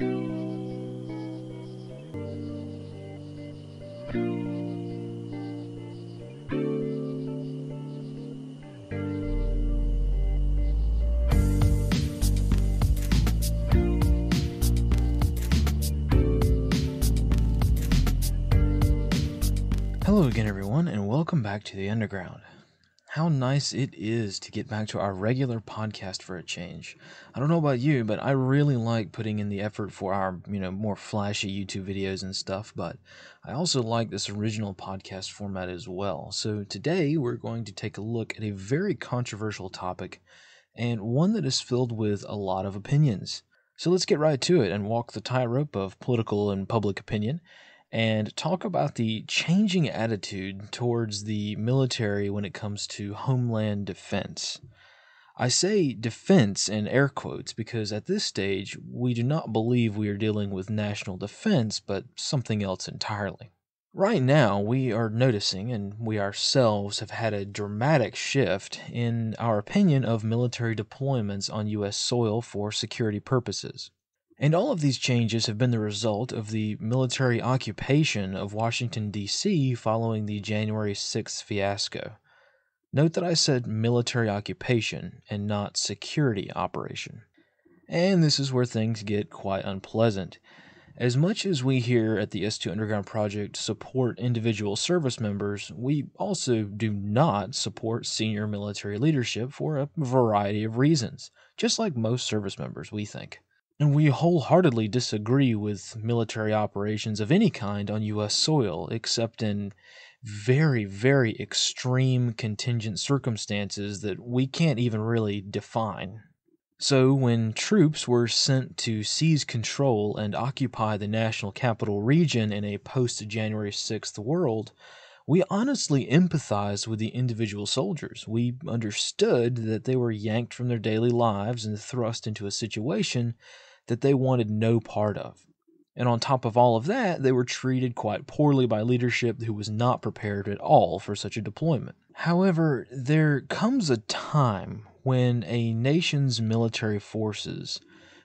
Hello again, everyone, and welcome back to the Underground. How nice it is to get back to our regular podcast for a change. I don't know about you, but I really like putting in the effort for our, you know, more flashy YouTube videos and stuff, but I also like this original podcast format as well. So today we're going to take a look at a very controversial topic and one that is filled with a lot of opinions. So let's get right to it and walk the tightrope of political and public opinion and talk about the changing attitude towards the military when it comes to homeland defense. I say defense in air quotes because at this stage we do not believe we are dealing with national defense, but something else entirely. Right now, we are noticing, and we ourselves have had a dramatic shift in our opinion of military deployments on U.S. soil for security purposes. And all of these changes have been the result of the military occupation of Washington, D.C. following the January 6 fiasco. Note that I said military occupation and not security operation. And this is where things get quite unpleasant. As much as we here at the S2 Underground Project support individual service members, we also do not support senior military leadership for a variety of reasons, just like most service members, we think and we wholeheartedly disagree with military operations of any kind on U.S. soil, except in very, very extreme contingent circumstances that we can't even really define. So, when troops were sent to seize control and occupy the national capital region in a post January 6th world, we honestly empathized with the individual soldiers. We understood that they were yanked from their daily lives and thrust into a situation that they wanted no part of. And on top of all of that, they were treated quite poorly by leadership who was not prepared at all for such a deployment. However, there comes a time when a nation's military forces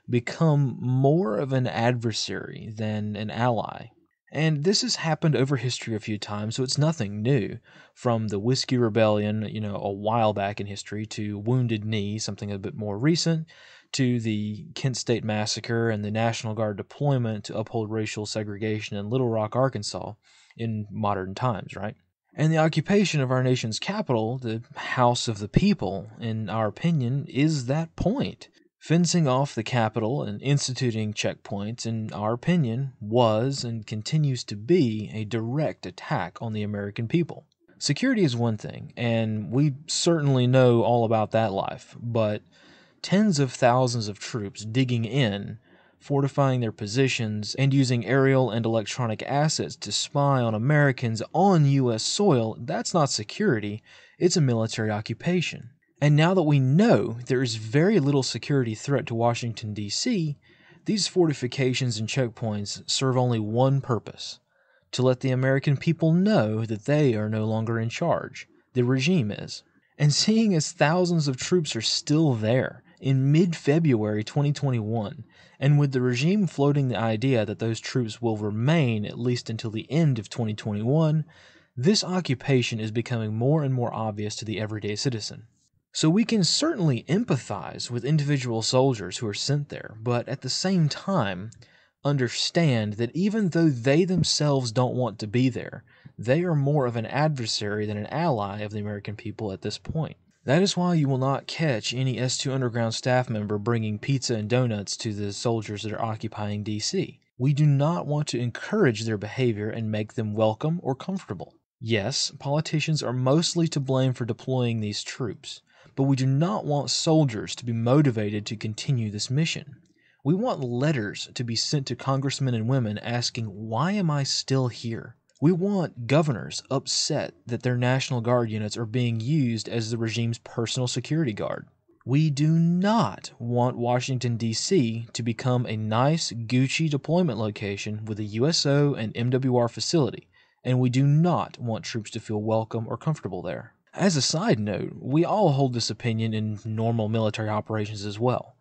become more of an adversary than an ally. And this has happened over history a few times, so it's nothing new. From the Whiskey Rebellion, you know, a while back in history, to Wounded Knee, something a bit more recent, to the Kent State Massacre and the National Guard deployment to uphold racial segregation in Little Rock, Arkansas, in modern times, right? And the occupation of our nation's capital, the House of the People, in our opinion, is that point. Fencing off the capital and instituting checkpoints, in our opinion, was and continues to be a direct attack on the American people. Security is one thing, and we certainly know all about that life, but tens of thousands of troops digging in, fortifying their positions, and using aerial and electronic assets to spy on Americans on U.S. soil, that's not security, it's a military occupation. And now that we know there is very little security threat to Washington, D.C., these fortifications and checkpoints serve only one purpose to let the American people know that they are no longer in charge. The regime is. And seeing as thousands of troops are still there, in mid February 2021, and with the regime floating the idea that those troops will remain at least until the end of 2021, this occupation is becoming more and more obvious to the everyday citizen. So we can certainly empathize with individual soldiers who are sent there, but at the same time, understand that even though they themselves don't want to be there, they are more of an adversary than an ally of the American people at this point. That is why you will not catch any S2 Underground staff member bringing pizza and donuts to the soldiers that are occupying DC. We do not want to encourage their behavior and make them welcome or comfortable. Yes, politicians are mostly to blame for deploying these troops, but we do not want soldiers to be motivated to continue this mission. We want letters to be sent to congressmen and women asking, Why am I still here? We want governors upset that their National Guard units are being used as the regime's personal security guard. We do not want Washington, D.C. to become a nice Gucci deployment location with a USO and MWR facility, and we do not want troops to feel welcome or comfortable there. As a side note, we all hold this opinion in normal military operations as well.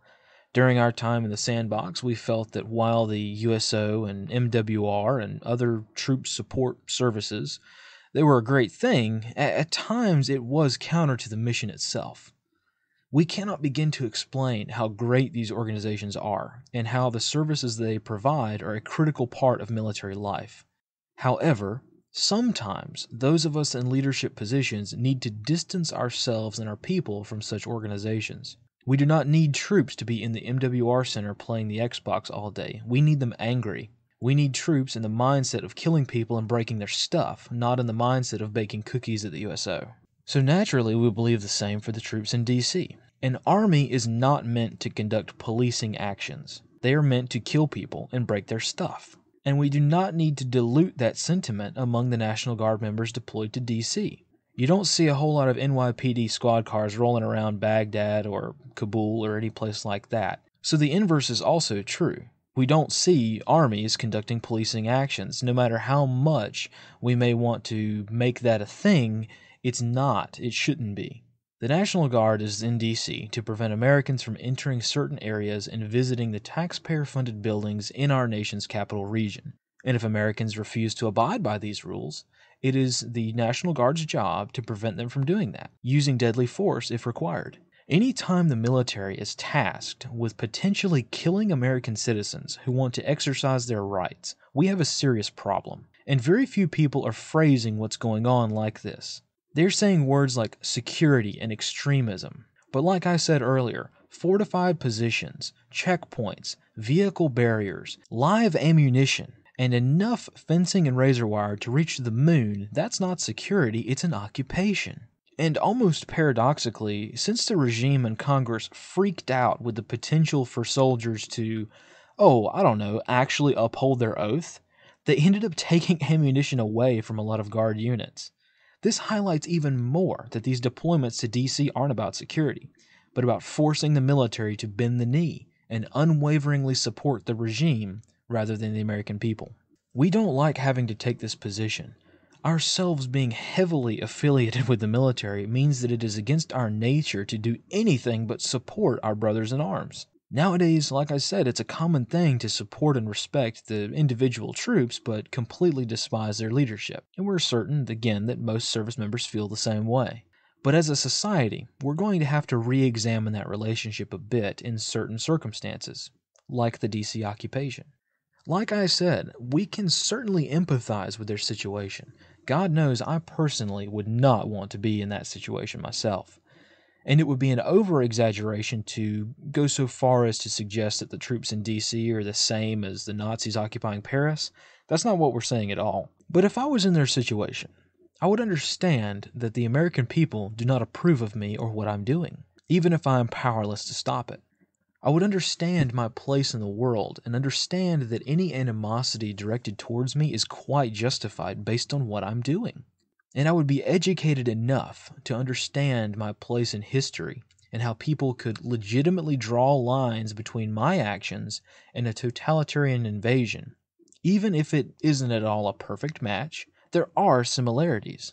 During our time in the sandbox, we felt that while the USO and MWR and other troop support services they were a great thing, at times it was counter to the mission itself. We cannot begin to explain how great these organizations are and how the services they provide are a critical part of military life. However, sometimes those of us in leadership positions need to distance ourselves and our people from such organizations. We do not need troops to be in the MWR Center playing the Xbox all day. We need them angry. We need troops in the mindset of killing people and breaking their stuff, not in the mindset of baking cookies at the USO. So naturally, we believe the same for the troops in DC. An army is not meant to conduct policing actions. They are meant to kill people and break their stuff. And we do not need to dilute that sentiment among the National Guard members deployed to DC you don't see a whole lot of NYPD squad cars rolling around Baghdad or Kabul or any place like that. So the inverse is also true. We don't see armies conducting policing actions. No matter how much we may want to make that a thing, it's not. It shouldn't be. The National Guard is in DC to prevent Americans from entering certain areas and visiting the taxpayer funded buildings in our nation's capital region. And if Americans refuse to abide by these rules, it is the National Guard's job to prevent them from doing that, using deadly force if required. Anytime the military is tasked with potentially killing American citizens who want to exercise their rights, we have a serious problem. And very few people are phrasing what's going on like this. They're saying words like security and extremism. But like I said earlier, fortified positions, checkpoints, vehicle barriers, live ammunition, and enough fencing and razor wire to reach the moon, that's not security, it's an occupation. And almost paradoxically, since the regime and Congress freaked out with the potential for soldiers to, oh, I don't know, actually uphold their oath, they ended up taking ammunition away from a lot of Guard units. This highlights even more that these deployments to DC aren't about security, but about forcing the military to bend the knee and unwaveringly support the regime rather than the American people. We don't like having to take this position. Ourselves being heavily affiliated with the military means that it is against our nature to do anything but support our brothers in arms. Nowadays, like I said, it's a common thing to support and respect the individual troops, but completely despise their leadership. And we're certain, again, that most service members feel the same way. But as a society, we're going to have to re examine that relationship a bit in certain circumstances, like the DC occupation. Like I said, we can certainly empathize with their situation. God knows I personally would not want to be in that situation myself. And it would be an over exaggeration to go so far as to suggest that the troops in DC are the same as the Nazis occupying Paris. That's not what we're saying at all. But if I was in their situation, I would understand that the American people do not approve of me or what I'm doing, even if I am powerless to stop it. I would understand my place in the world and understand that any animosity directed towards me is quite justified based on what I'm doing. And I would be educated enough to understand my place in history and how people could legitimately draw lines between my actions and a totalitarian invasion. Even if it isn't at all a perfect match, there are similarities.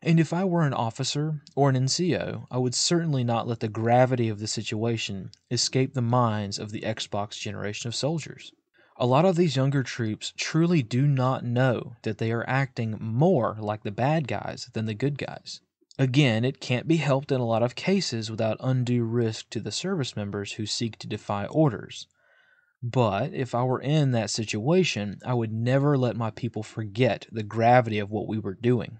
And if I were an officer or an N.C.O. I would certainly not let the gravity of the situation escape the minds of the X box generation of soldiers. A lot of these younger troops truly do not know that they are acting more like the bad guys than the good guys. Again, it can't be helped in a lot of cases without undue risk to the service members who seek to defy orders. But if I were in that situation, I would never let my people forget the gravity of what we were doing.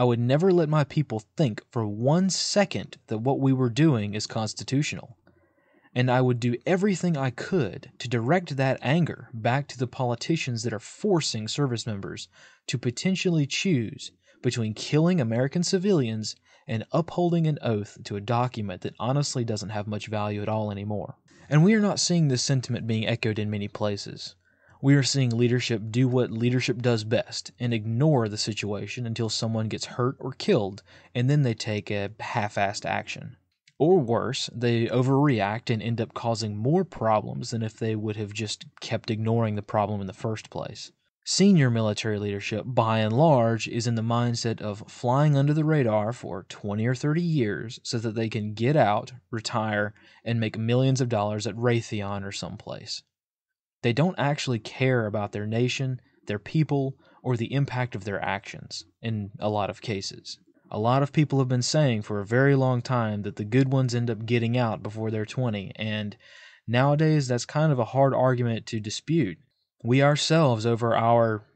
I would never let my people think for one second that what we were doing is constitutional. And I would do everything I could to direct that anger back to the politicians that are forcing service members to potentially choose between killing American civilians and upholding an oath to a document that honestly doesn't have much value at all anymore. And we are not seeing this sentiment being echoed in many places. We are seeing leadership do what leadership does best and ignore the situation until someone gets hurt or killed, and then they take a half assed action. Or worse, they overreact and end up causing more problems than if they would have just kept ignoring the problem in the first place. Senior military leadership, by and large, is in the mindset of flying under the radar for 20 or 30 years so that they can get out, retire, and make millions of dollars at Raytheon or someplace. They don't actually care about their nation, their people, or the impact of their actions, in a lot of cases. A lot of people have been saying for a very long time that the good ones end up getting out before they're 20, and nowadays that's kind of a hard argument to dispute. We ourselves, over our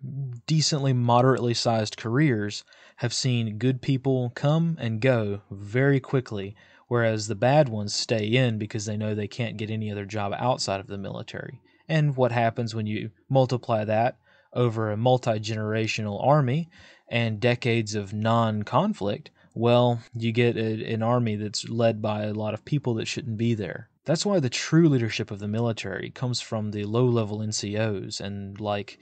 decently moderately sized careers, have seen good people come and go very quickly, whereas the bad ones stay in because they know they can't get any other job outside of the military and what happens when you multiply that over a multi generational army and decades of non conflict, well, you get a, an army that's led by a lot of people that shouldn't be there. That's why the true leadership of the military comes from the low level NCOs and like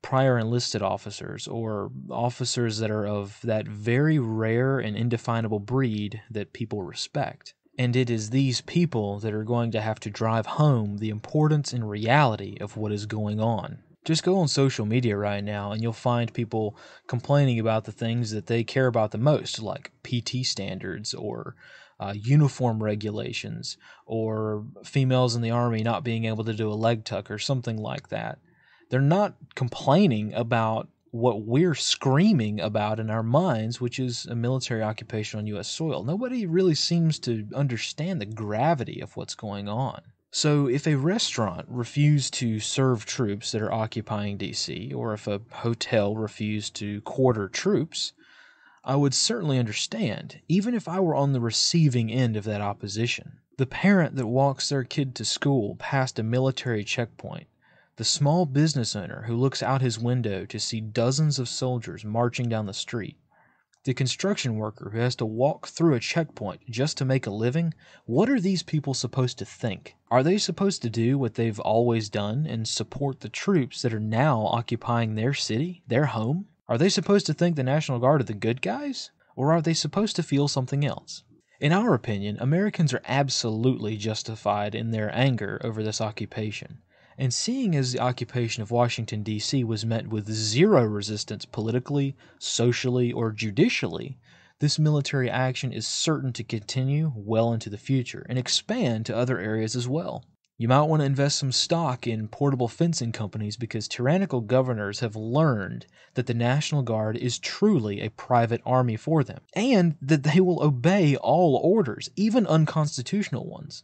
prior enlisted officers or officers that are of that very rare and indefinable breed that people respect. And it is these people that are going to have to drive home the importance and reality of what is going on. Just go on social media right now and you'll find people complaining about the things that they care about the most, like PT standards or uh, uniform regulations or females in the army not being able to do a leg tuck or something like that. They're not complaining about what we're screaming about in our minds, which is a military occupation on U.S. soil. Nobody really seems to understand the gravity of what's going on. So, if a restaurant refused to serve troops that are occupying DC, or if a hotel refused to quarter troops, I would certainly understand, even if I were on the receiving end of that opposition. The parent that walks their kid to school past a military checkpoint the small business owner who looks out his window to see dozens of soldiers marching down the street, the construction worker who has to walk through a checkpoint just to make a living, what are these people supposed to think? Are they supposed to do what they've always done and support the troops that are now occupying their city, their home? Are they supposed to think the National Guard are the good guys? Or are they supposed to feel something else? In our opinion, Americans are absolutely justified in their anger over this occupation and seeing as the occupation of Washington, D.C. was met with zero resistance politically, socially, or judicially, this military action is certain to continue well into the future and expand to other areas as well. You might want to invest some stock in portable fencing companies because tyrannical governors have learned that the National Guard is truly a private army for them and that they will obey all orders, even unconstitutional ones.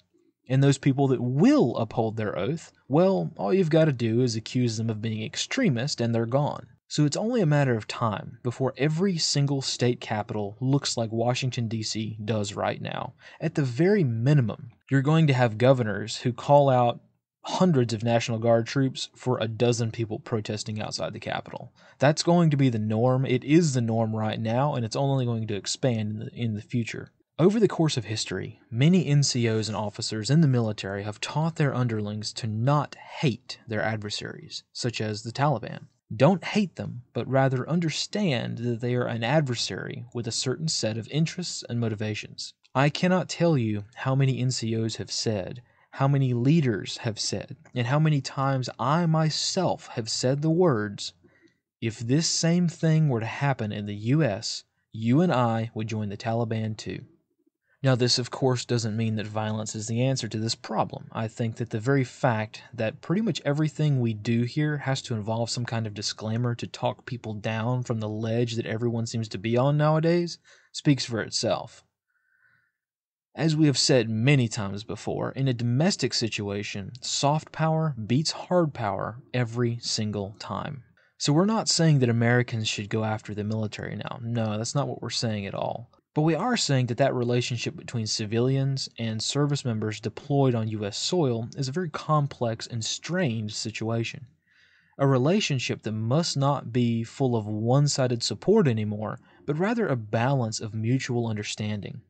And those people that will uphold their oath, well, all you've got to do is accuse them of being extremist and they're gone. So it's only a matter of time before every single state capital looks like Washington, D.C. does right now. At the very minimum, you're going to have governors who call out hundreds of National Guard troops for a dozen people protesting outside the Capitol. That's going to be the norm. It is the norm right now, and it's only going to expand in the, in the future. Over the course of history, many NCOs and officers in the military have taught their underlings to not hate their adversaries, such as the Taliban. Don't hate them, but rather understand that they are an adversary with a certain set of interests and motivations. I cannot tell you how many NCOs have said, how many leaders have said, and how many times I myself have said the words, if this same thing were to happen in the US, you and I would join the Taliban too. Now, this, of course, doesn't mean that violence is the answer to this problem. I think that the very fact that pretty much everything we do here has to involve some kind of disclaimer to talk people down from the ledge that everyone seems to be on nowadays speaks for itself. As we have said many times before, in a domestic situation, soft power beats hard power every single time. So we're not saying that Americans should go after the military now. No, that's not what we're saying at all. But we are saying that that relationship between civilians and service members deployed on U.S. soil is a very complex and strained situation. A relationship that must not be full of one sided support anymore, but rather a balance of mutual understanding.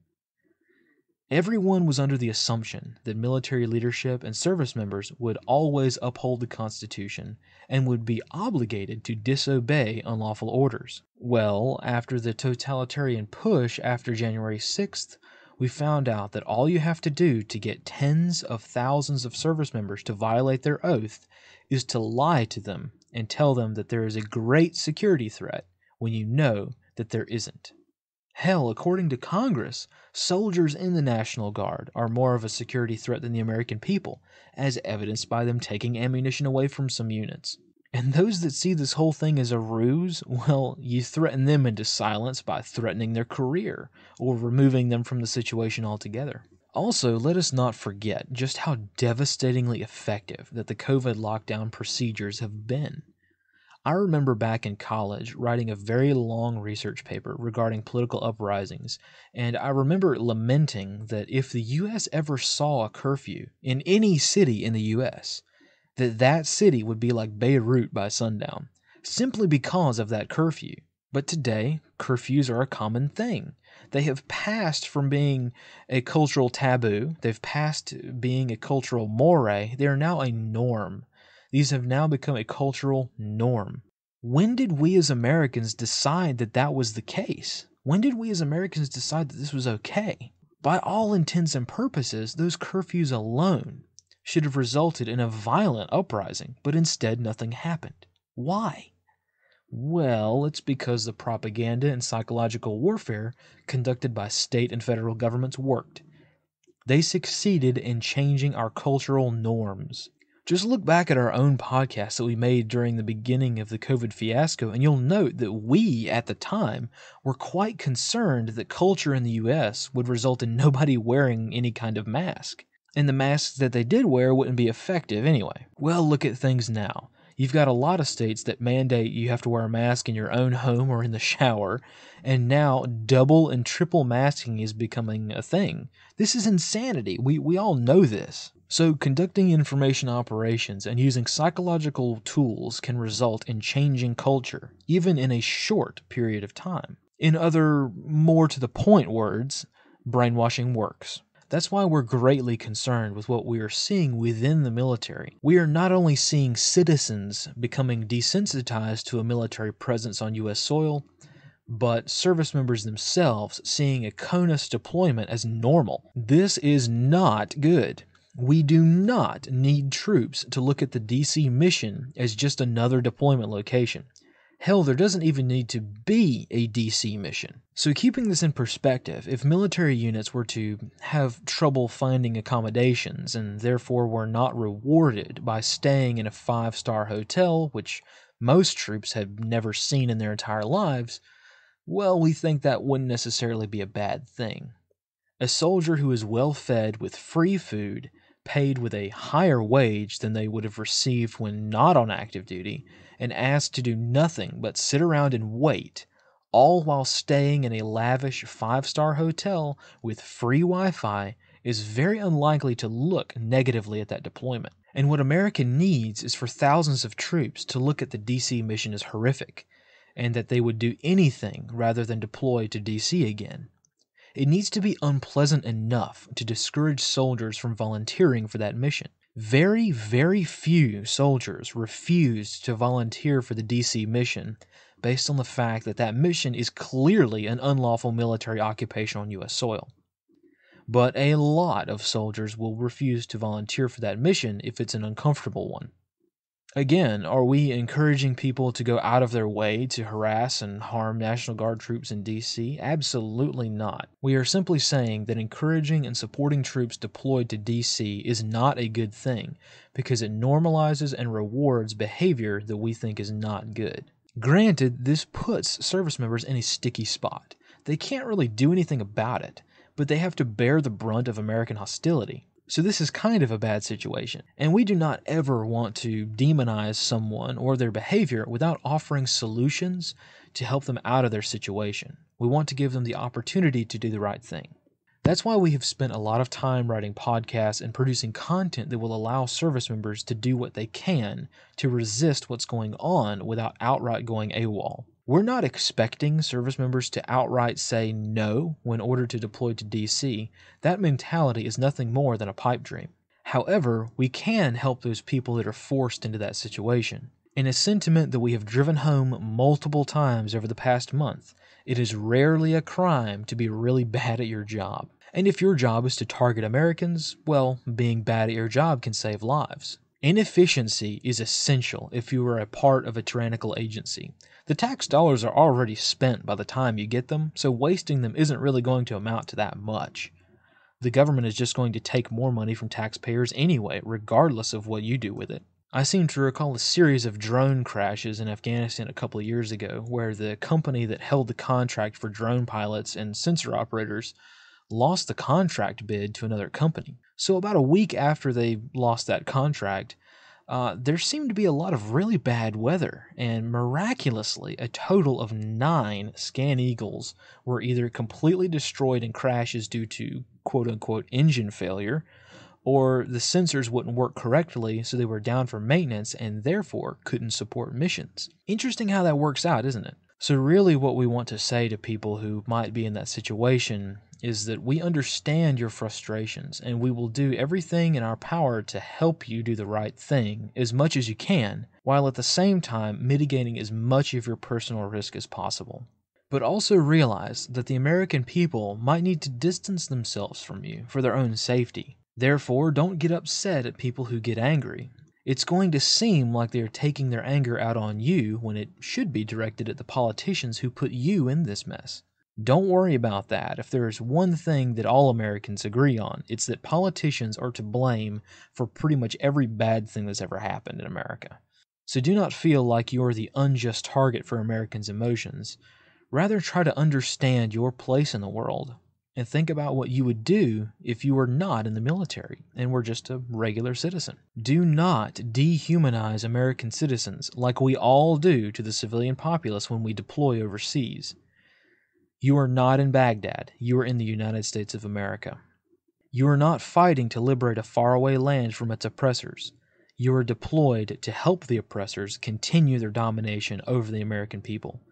Everyone was under the assumption that military leadership and service members would always uphold the Constitution and would be obligated to disobey unlawful orders. Well, after the totalitarian push after January 6th, we found out that all you have to do to get tens of thousands of service members to violate their oath is to lie to them and tell them that there is a great security threat when you know that there isn't. Hell, according to Congress, soldiers in the National Guard are more of a security threat than the American people, as evidenced by them taking ammunition away from some units. And those that see this whole thing as a ruse, well, you threaten them into silence by threatening their career or removing them from the situation altogether. Also, let us not forget just how devastatingly effective that the COVID lockdown procedures have been. I remember back in college writing a very long research paper regarding political uprisings, and I remember lamenting that if the US ever saw a curfew in any city in the US, that that city would be like Beirut by sundown, simply because of that curfew. But today, curfews are a common thing. They have passed from being a cultural taboo, they've passed being a cultural moray, they are now a norm these have now become a cultural norm. When did we as Americans decide that that was the case? When did we as Americans decide that this was okay? By all intents and purposes, those curfews alone should have resulted in a violent uprising, but instead nothing happened. Why? Well, it's because the propaganda and psychological warfare conducted by state and federal governments worked. They succeeded in changing our cultural norms. Just look back at our own podcast that we made during the beginning of the COVID fiasco, and you'll note that we, at the time, were quite concerned that culture in the US would result in nobody wearing any kind of mask. And the masks that they did wear wouldn't be effective anyway. Well, look at things now. You've got a lot of states that mandate you have to wear a mask in your own home or in the shower, and now double and triple masking is becoming a thing. This is insanity. We, we all know this. So, conducting information operations and using psychological tools can result in changing culture, even in a short period of time. In other, more to the point words, brainwashing works. That's why we're greatly concerned with what we are seeing within the military. We are not only seeing citizens becoming desensitized to a military presence on U.S. soil, but service members themselves seeing a CONUS deployment as normal. This is not good. We do not need troops to look at the DC mission as just another deployment location. Hell, there doesn't even need to be a DC mission. So, keeping this in perspective, if military units were to have trouble finding accommodations and therefore were not rewarded by staying in a five star hotel, which most troops have never seen in their entire lives, well, we think that wouldn't necessarily be a bad thing. A soldier who is well fed with free food, paid with a higher wage than they would have received when not on active duty, and asked to do nothing but sit around and wait, all while staying in a lavish five star hotel with free Wi Fi, is very unlikely to look negatively at that deployment. And what America needs is for thousands of troops to look at the DC mission as horrific, and that they would do anything rather than deploy to DC again. It needs to be unpleasant enough to discourage soldiers from volunteering for that mission. Very, very few soldiers refused to volunteer for the DC mission based on the fact that that mission is clearly an unlawful military occupation on U.S. soil. But a lot of soldiers will refuse to volunteer for that mission if it's an uncomfortable one. Again, are we encouraging people to go out of their way to harass and harm National Guard troops in DC? Absolutely not. We are simply saying that encouraging and supporting troops deployed to DC is not a good thing because it normalizes and rewards behavior that we think is not good. Granted, this puts service members in a sticky spot. They can't really do anything about it, but they have to bear the brunt of American hostility. So this is kind of a bad situation. And we do not ever want to demonize someone or their behavior without offering solutions to help them out of their situation. We want to give them the opportunity to do the right thing. That's why we have spent a lot of time writing podcasts and producing content that will allow service members to do what they can to resist what's going on without outright going AWOL. We're not expecting service members to outright say no when ordered to deploy to DC. That mentality is nothing more than a pipe dream. However, we can help those people that are forced into that situation. In a sentiment that we have driven home multiple times over the past month, it is rarely a crime to be really bad at your job. And if your job is to target Americans, well, being bad at your job can save lives. Inefficiency is essential if you are a part of a tyrannical agency. The tax dollars are already spent by the time you get them, so wasting them isn't really going to amount to that much. The government is just going to take more money from taxpayers anyway, regardless of what you do with it. I seem to recall a series of drone crashes in Afghanistan a couple of years ago where the company that held the contract for drone pilots and sensor operators lost the contract bid to another company. So, about a week after they lost that contract, uh, there seemed to be a lot of really bad weather, and miraculously, a total of nine Scan Eagles were either completely destroyed in crashes due to quote unquote engine failure, or the sensors wouldn't work correctly, so they were down for maintenance and therefore couldn't support missions. Interesting how that works out, isn't it? So, really, what we want to say to people who might be in that situation is that we understand your frustrations and we will do everything in our power to help you do the right thing as much as you can, while at the same time mitigating as much of your personal risk as possible. But also realize that the American people might need to distance themselves from you for their own safety. Therefore, don't get upset at people who get angry. It's going to seem like they are taking their anger out on you when it should be directed at the politicians who put you in this mess. Don't worry about that. If there is one thing that all Americans agree on, it's that politicians are to blame for pretty much every bad thing that's ever happened in America. So do not feel like you're the unjust target for Americans' emotions. Rather, try to understand your place in the world and think about what you would do if you were not in the military and were just a regular citizen. Do not dehumanize American citizens like we all do to the civilian populace when we deploy overseas. You are not in Baghdad, you are in the United States of America. You are not fighting to liberate a faraway land from its oppressors. You are deployed to help the oppressors continue their domination over the American people.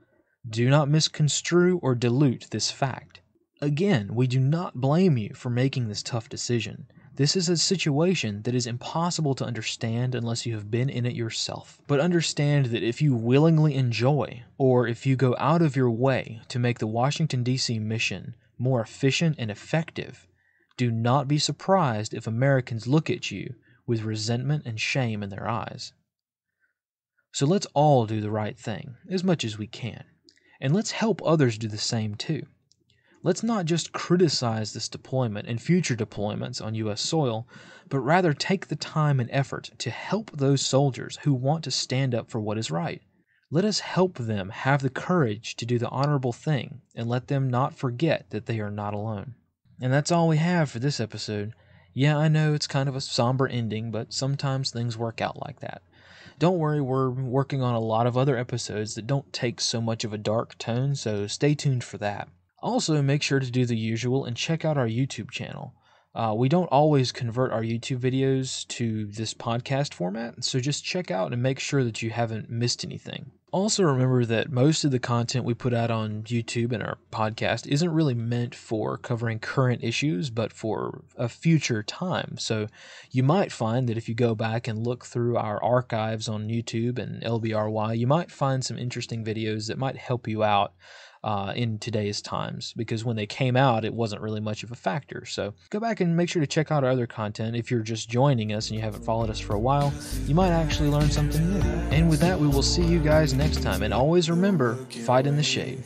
Do not misconstrue or dilute this fact. Again, we do not blame you for making this tough decision. This is a situation that is impossible to understand unless you have been in it yourself. But understand that if you willingly enjoy, or if you go out of your way to make the Washington, D.C. mission more efficient and effective, do not be surprised if Americans look at you with resentment and shame in their eyes. So let's all do the right thing as much as we can, and let's help others do the same too let's not just criticize this deployment and future deployments on U.S. soil, but rather take the time and effort to help those soldiers who want to stand up for what is right. Let us help them have the courage to do the honorable thing and let them not forget that they are not alone. And that's all we have for this episode. Yeah, I know it's kind of a somber ending, but sometimes things work out like that. Don't worry, we're working on a lot of other episodes that don't take so much of a dark tone, so stay tuned for that. Also, make sure to do the usual and check out our YouTube channel. Uh, we don't always convert our YouTube videos to this podcast format, so just check out and make sure that you haven't missed anything. Also, remember that most of the content we put out on YouTube and our podcast isn't really meant for covering current issues, but for a future time. So, you might find that if you go back and look through our archives on YouTube and LBRY, you might find some interesting videos that might help you out uh, in today's times because when they came out, it wasn't really much of a factor. So go back and make sure to check out our other content. If you're just joining us and you haven't followed us for a while, you might actually learn something new. And with that, we will see you guys next time. And always remember fight in the shade.